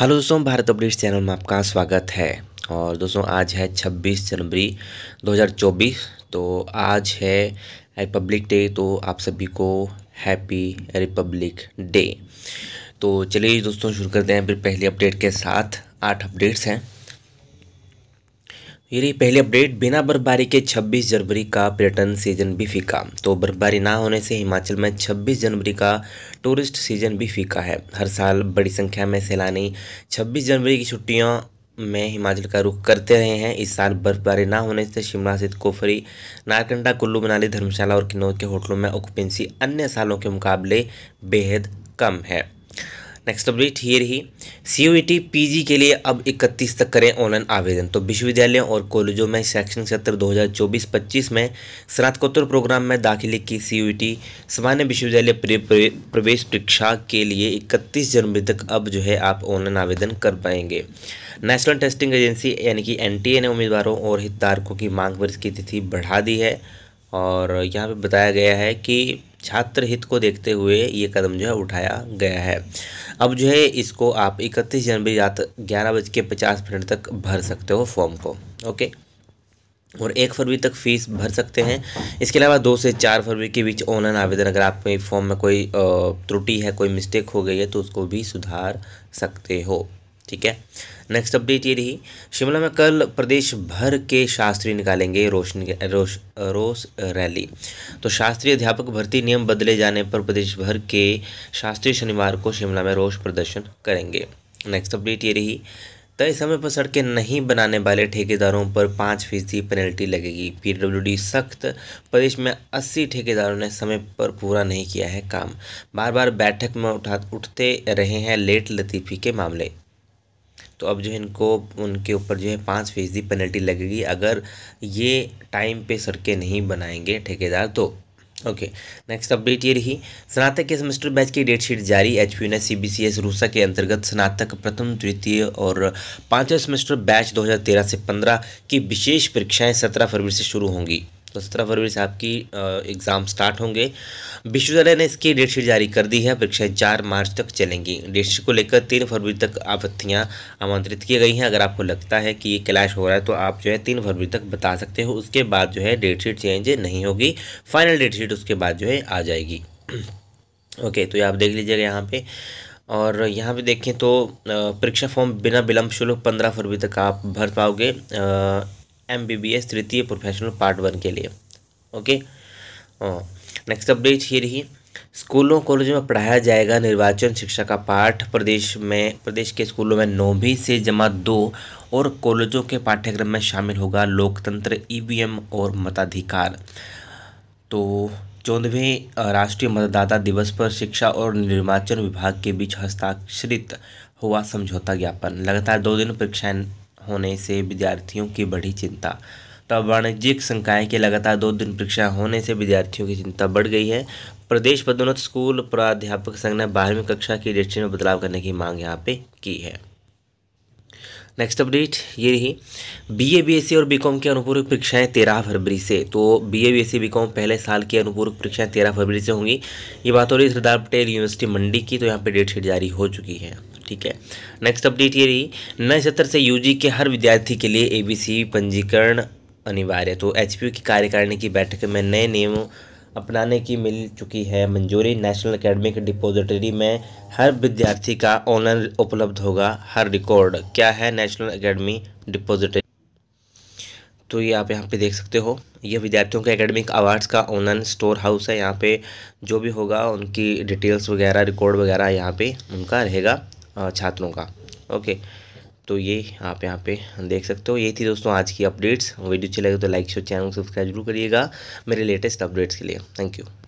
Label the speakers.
Speaker 1: hello दोस्तों Bharat update channel में आपका स्वागत है और दोस्तों आज है 26 जनवरी 2024 तो आज है रिपब्लिक डे तो आप सभी को हैप्पी रिपब्लिक डे तो चलिए दोस्तों शुरू करते हैं फिर पहली अपडेट के साथ आठ अपडेट्स हैं ये रही पहली अपडेट बिना बर्फबारी के 26 जनवरी का पर्यटन सीजन भी फीका तो बर्फबारी ना होने से हिमाचल में 26 जनवरी का टूरिस्ट सीजन भी फीका है हर साल बड़ी संख्या में सैलानी 26 जनवरी की छुट्टियों में हिमाचल का रुख करते रहे हैं इस साल बर्फबारी ना होने से शिमला स्थित कोफरी नारकंडा कुल्लू मनाली धर्मशाला और किन्नौर के होटलों में ऑक्युपेंसी अन्य सालों के मुकाबले बेहद कम है नेक्स्ट अपडेट हियर ही सी यू पीजी के लिए अब 31 तक करें ऑनलाइन आवेदन तो विश्वविद्यालयों और कॉलेजों में शैक्षणिक सत्र 2024-25 में स्नातकोत्तर प्रोग्राम में दाखिले की सी यू e सामान्य विश्वविद्यालय प्रवेश परीक्षा के लिए 31 जनवरी तक अब जो है आप ऑनलाइन आवेदन कर पाएंगे नेशनल टेस्टिंग एजेंसी यानी कि एन ने उम्मीदवारों और हितधारकों की मांग पर इसकी तिथि बढ़ा दी है और यहाँ पर बताया गया है कि छात्र हित को देखते हुए ये कदम जो है उठाया गया है अब जो है इसको आप 31 जनवरी रात ग्यारह बज के पचास मिनट तक भर सकते हो फॉर्म को ओके और एक फरवरी तक फीस भर सकते हैं इसके अलावा दो से चार फरवरी के बीच ऑनलाइन आवेदन अगर आपके फॉर्म में कोई त्रुटि है कोई मिस्टेक हो गई है तो उसको भी सुधार सकते हो ठीक है नेक्स्ट अपडेट ये रही शिमला में कल प्रदेश भर के शास्त्री निकालेंगे रोशनी रोश रोस रैली तो शास्त्रीय अध्यापक भर्ती नियम बदले जाने पर प्रदेश भर के शास्त्रीय शनिवार को शिमला में रोष प्रदर्शन करेंगे नेक्स्ट अपडेट ये रही तय समय पर सड़कें नहीं बनाने वाले ठेकेदारों पर पाँच फीसदी पेनल्टी लगेगी पीडब्ल्यूडी सख्त प्रदेश में अस्सी ठेकेदारों ने समय पर पूरा नहीं किया है काम बार बार बैठक में उठा उठते रहे हैं लेट लतीफ़ी के मामले तो अब जो है इनको उनके ऊपर जो है पाँच फीसदी पेनल्टी लगेगी अगर ये टाइम पे सड़कें नहीं बनाएंगे ठेकेदार तो ओके नेक्स्ट अपडेट ये रही स्नातक के सेमेस्टर बैच की डेट शीट जारी एच पी ने C B C S RUSA के अंतर्गत स्नातक प्रथम द्वितीय और पाँचवें सेमेस्टर बैच 2013 से 15 की विशेष परीक्षाएं 17 फरवरी से शुरू होंगी तो सत्रह फरवरी से आपकी एग्ज़ाम स्टार्ट होंगे विश्वविद्यालय ने इसकी डेट शीट जारी कर दी है परीक्षाएं चार मार्च तक चलेंगी डेट शीट को लेकर तीन फरवरी तक आपत्तियां आमंत्रित की गई हैं अगर आपको लगता है कि ये क्लैश हो रहा है तो आप जो है तीन फरवरी तक बता सकते हो उसके बाद जो है डेट शीट चेंज नहीं होगी फाइनल डेट शीट उसके बाद जो है आ जाएगी ओके तो ये आप देख लीजिएगा यहाँ पर और यहाँ पे देखें तो परीक्षा फॉर्म बिना विलंब शुल्क पंद्रह फरवरी तक आप भर पाओगे एम बी बी एस तृतीय प्रोफेशनल पार्ट वन के लिए ओके नेक्स्ट अपडेट ये रही स्कूलों कॉलेजों में पढ़ाया जाएगा निर्वाचन शिक्षा का पाठ प्रदेश में प्रदेश के स्कूलों में नौवीं से जमा दो और कॉलेजों के पाठ्यक्रम में शामिल होगा लोकतंत्र ईवीएम e और मताधिकार तो चौदहवें राष्ट्रीय मतदाता दिवस पर शिक्षा और निर्वाचन विभाग के बीच हस्ताक्षरित हुआ समझौता ज्ञापन लगातार दो दिन परीक्षाएं होने से विद्यार्थियों की बढ़ी चिंता तब वाणिज्यिक संकाय के लगातार दो दिन परीक्षा होने से विद्यार्थियों की चिंता बढ़ गई है प्रदेश पदोन्नत स्कूल प्राध्यापक संघ ने बारहवीं कक्षा की डेटशीट में बदलाव करने की मांग यहाँ पे की है नेक्स्ट अपडेट ये रही बीए बीएससी e और बीकॉम की अनुपूरक परीक्षाएं तेरह फरवरी से तो बीए बीएससी बीकॉम पहले साल की अनुपूरक परीक्षाएं तेरह फरवरी से होंगी ये बात हो रही है सरदार पटेल यूनिवर्सिटी मंडी की तो यहाँ पे डेट शीट जारी हो चुकी है ठीक है नेक्स्ट अपडेट ये रही नए सत्र से यूजी के हर विद्यार्थी के लिए एबीसी पंजीकरण अनिवार्य तो एचपीयू की कार्यकारिणी की बैठक में नए नियम अपनाने की मिल चुकी है मंजूरी नेशनल एकेडमिक डिपोजिटरी में हर विद्यार्थी का ऑनलाइन उपलब्ध होगा हर रिकॉर्ड क्या है नेशनल एकेडमी डिपोजिटरी तो ये आप यहाँ पे देख सकते हो ये विद्यार्थियों के एकेडमिक अवार्ड्स का ऑनलाइन स्टोर हाउस है यहाँ पे जो भी होगा उनकी डिटेल्स वगैरह रिकॉर्ड वगैरह यहाँ पे उनका रहेगा छात्रों का ओके तो ये आप यहाँ पे देख सकते हो ये थी दोस्तों आज की अपडेट्स वीडियो अच्छी लगे तो लाइक शेयर चैनल सब्सक्राइब जरूर करिएगा मेरे लेटेस्ट अपडेट्स के लिए थैंक यू